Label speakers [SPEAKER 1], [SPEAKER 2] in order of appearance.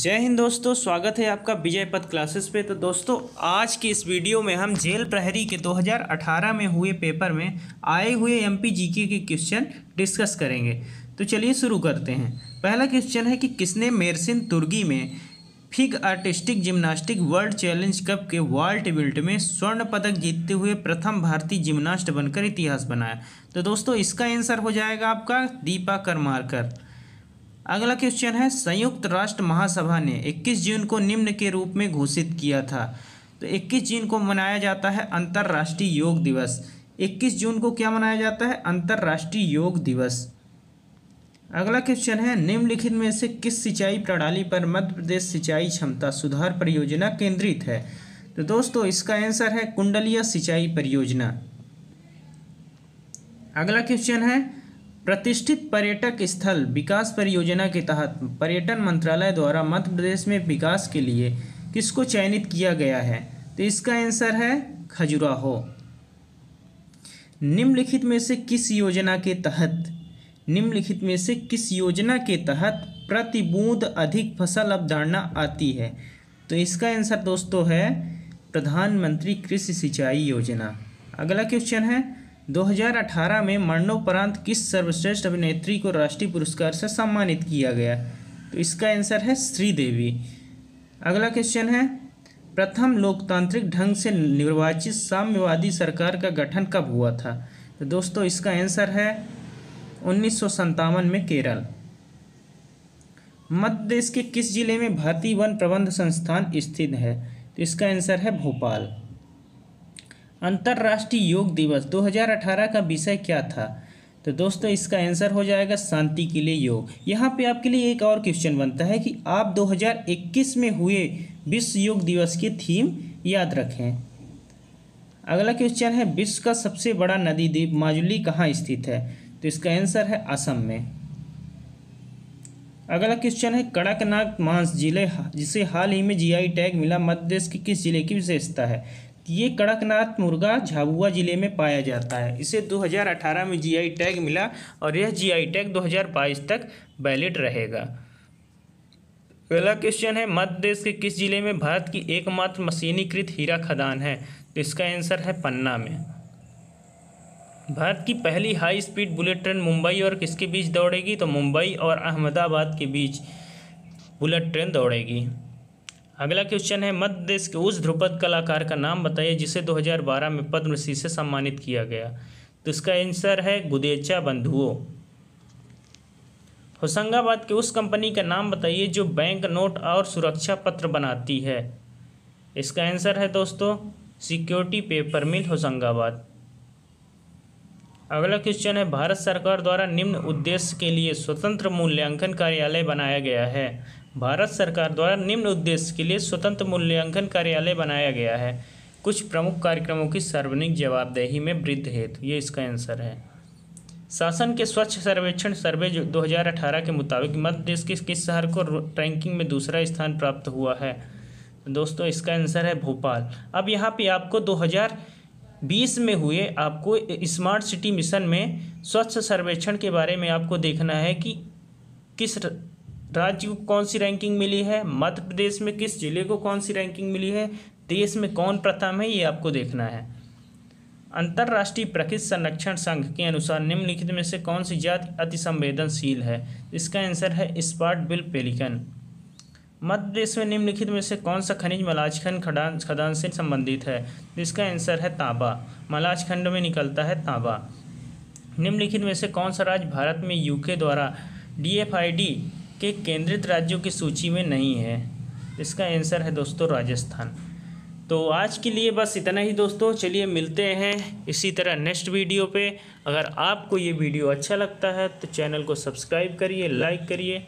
[SPEAKER 1] जय हिंद दोस्तों स्वागत है आपका विजय पथ क्लासेस पे तो दोस्तों आज की इस वीडियो में हम जेल प्रहरी के 2018 में हुए पेपर में आए हुए एम पी के क्वेश्चन डिस्कस करेंगे तो चलिए शुरू करते हैं पहला क्वेश्चन है कि किसने मेरसिन तुर्की में FIG artistic gymnastic world challenge cup के वाल्ट बिल्ट में स्वर्ण पदक जीतते हुए प्रथम भारतीय जिम्नास्ट बनकर इतिहास बनाया तो दोस्तों इसका आंसर हो जाएगा आपका दीपा करमारकर अगला क्वेश्चन है संयुक्त राष्ट्र महासभा ने 21 जून को निम्न के रूप में घोषित किया था तो 21 जून को मनाया जाता है अंतर्राष्ट्रीय योग दिवस 21 जून को क्या मनाया जाता है अंतर्राष्ट्रीय योग दिवस अगला क्वेश्चन है निम्नलिखित में से किस सिंचाई प्रणाली पर मध्य प्रदेश सिंचाई क्षमता सुधार परियोजना केंद्रित है तो दोस्तों इसका आंसर है कुंडलिया सिंचाई परियोजना अगला क्वेश्चन है प्रतिष्ठित पर्यटक स्थल विकास परियोजना के तहत पर्यटन मंत्रालय द्वारा मध्य प्रदेश में विकास के लिए किसको चयनित किया गया है तो इसका आंसर है खजुराहो निम्नलिखित में से किस योजना के तहत निम्नलिखित में से किस योजना के तहत प्रतिबूंद अधिक फसल अवधारणा आती है तो इसका आंसर दोस्तों है प्रधानमंत्री कृषि सिंचाई योजना अगला क्वेश्चन है 2018 में मरणोपरांत किस सर्वश्रेष्ठ अभिनेत्री को राष्ट्रीय पुरस्कार से सम्मानित किया गया तो इसका आंसर है श्रीदेवी अगला क्वेश्चन है प्रथम लोकतांत्रिक ढंग से निर्वाचित साम्यवादी सरकार का गठन कब हुआ था तो दोस्तों इसका आंसर है उन्नीस में केरल मध्य प्रदेश के किस जिले में भारतीय वन प्रबंध संस्थान स्थित है तो इसका आंसर है भोपाल अंतर्राष्ट्रीय योग दिवस 2018 का विषय क्या था तो दोस्तों इसका आंसर हो जाएगा शांति के लिए योग यहाँ पे आपके लिए एक और क्वेश्चन बनता है कि आप 2021 में हुए विश्व योग दिवस की थीम याद रखें अगला क्वेश्चन है विश्व का सबसे बड़ा नदी द्वीप माजुली कहाँ स्थित है तो इसका आंसर है असम में अगला क्वेश्चन है कड़कनाथ मांस जिले जिसे हाल ही में जीआई टैग मिला मध्य प्रदेश के किस जिले की विशेषता है ये कड़कनाथ मुर्गा झाबुआ ज़िले में पाया जाता है इसे 2018 में जीआई टैग मिला और यह जीआई टैग 2022 तक वैलिड रहेगा अगला क्वेश्चन है मध्य प्रदेश के किस जिले में भारत की एकमात्र मशीनीकृत हीरा खदान है तो इसका आंसर है पन्ना में भारत की पहली high speed bullet train Mumbai और किसके बीच दौड़ेगी तो मुंबई और अहमदाबाद के बीच बुलेट ट्रेन दौड़ेगी अगला क्वेश्चन है मध्य देश के उस ध्रुपद कलाकार का नाम बताइए जिसे 2012 में पद्मश्री से सम्मानित किया गया तो इसका आंसर है गुदेचा बंधुओं होशंगाबाद के उस कंपनी का नाम बताइए जो बैंक नोट और सुरक्षा पत्र बनाती है इसका आंसर है दोस्तों सिक्योरिटी पेपर मिल होशंगाबाद अगला क्वेश्चन है भारत सरकार द्वारा निम्न उद्देश्य के लिए स्वतंत्र मूल्यांकन कार्यालय बनाया गया है भारत सरकार द्वारा निम्न उद्देश्य के लिए स्वतंत्र मूल्यांकन कार्यालय बनाया गया है कुछ प्रमुख कार्यक्रमों की सार्वजनिक जवाबदेही में वृद्ध हेतु ये इसका आंसर है शासन के स्वच्छ सर्वेक्षण सर्वे अठारह के मुताबिक मध्य देश के किस शहर को रैंकिंग में दूसरा स्थान प्राप्त हुआ है दोस्तों इसका आंसर है भोपाल अब यहाँ पे आपको 2020 में हुए आपको स्मार्ट सिटी मिशन में स्वच्छ सर्वेक्षण के बारे में आपको देखना है कि किस राज्य को कौन सी रैंकिंग मिली है मध्य प्रदेश में किस जिले को कौन सी रैंकिंग मिली है देश में कौन प्रथम है ये आपको देखना है अंतर्राष्ट्रीय प्रकृति संरक्षण संघ के अनुसार निम्नलिखित में से कौन सी जाति अति संवेदनशील है इसका आंसर है स्पार्ट बिल पेलिकन मध्य प्रदेश में निम्नलिखित में से कौन सा खनिज मलाजखंड खदान खदान से संबंधित है इसका आंसर है तांबा मलाजखंड में निकलता है तांबा निम्नलिखित में से कौन सा राज्य भारत में यूके द्वारा डीएफआईडी के केंद्रित राज्यों की सूची में नहीं है इसका आंसर है दोस्तों राजस्थान तो आज के लिए बस इतना ही दोस्तों चलिए मिलते हैं इसी तरह नेक्स्ट वीडियो पे अगर आपको ये वीडियो अच्छा लगता है तो चैनल को सब्सक्राइब करिए लाइक करिए